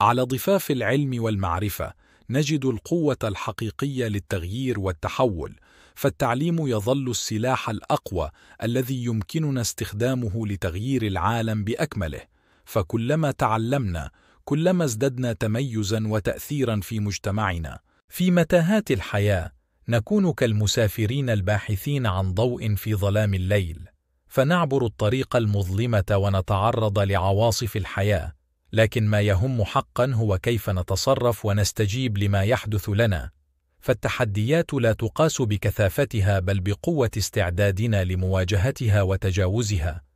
على ضفاف العلم والمعرفة نجد القوة الحقيقية للتغيير والتحول فالتعليم يظل السلاح الأقوى الذي يمكننا استخدامه لتغيير العالم بأكمله فكلما تعلمنا كلما ازددنا تميزا وتأثيرا في مجتمعنا في متاهات الحياة نكون كالمسافرين الباحثين عن ضوء في ظلام الليل فنعبر الطريق المظلمة ونتعرض لعواصف الحياة لكن ما يهم حقا هو كيف نتصرف ونستجيب لما يحدث لنا فالتحديات لا تقاس بكثافتها بل بقوة استعدادنا لمواجهتها وتجاوزها